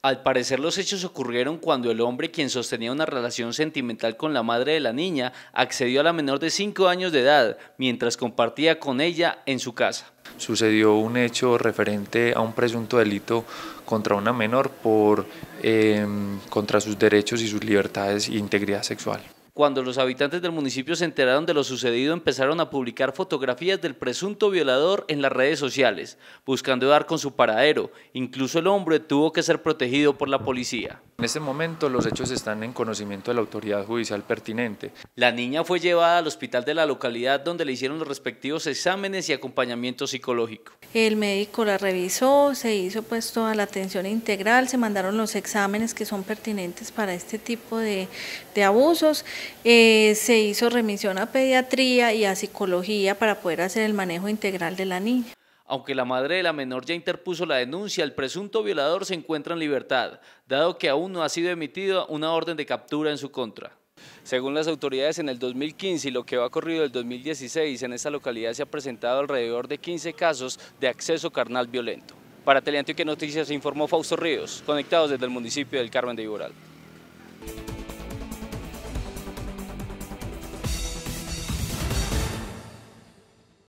Al parecer los hechos ocurrieron cuando el hombre, quien sostenía una relación sentimental con la madre de la niña, accedió a la menor de 5 años de edad, mientras compartía con ella en su casa. Sucedió un hecho referente a un presunto delito contra una menor por em, contra sus derechos y sus libertades e integridad sexual. Cuando los habitantes del municipio se enteraron de lo sucedido, empezaron a publicar fotografías del presunto violador en las redes sociales, buscando dar con su paradero. Incluso el hombre tuvo que ser protegido por la policía. En ese momento los hechos están en conocimiento de la autoridad judicial pertinente. La niña fue llevada al hospital de la localidad donde le hicieron los respectivos exámenes y acompañamiento psicológico. El médico la revisó, se hizo pues toda la atención integral, se mandaron los exámenes que son pertinentes para este tipo de, de abusos eh, se hizo remisión a pediatría y a psicología para poder hacer el manejo integral de la niña. Aunque la madre de la menor ya interpuso la denuncia, el presunto violador se encuentra en libertad, dado que aún no ha sido emitida una orden de captura en su contra. Según las autoridades, en el 2015 y lo que va ocurrido el 2016, en esta localidad se ha presentado alrededor de 15 casos de acceso carnal violento. Para Teleantioquia Noticias informó Fausto Ríos, conectados desde el municipio del Carmen de Iboral.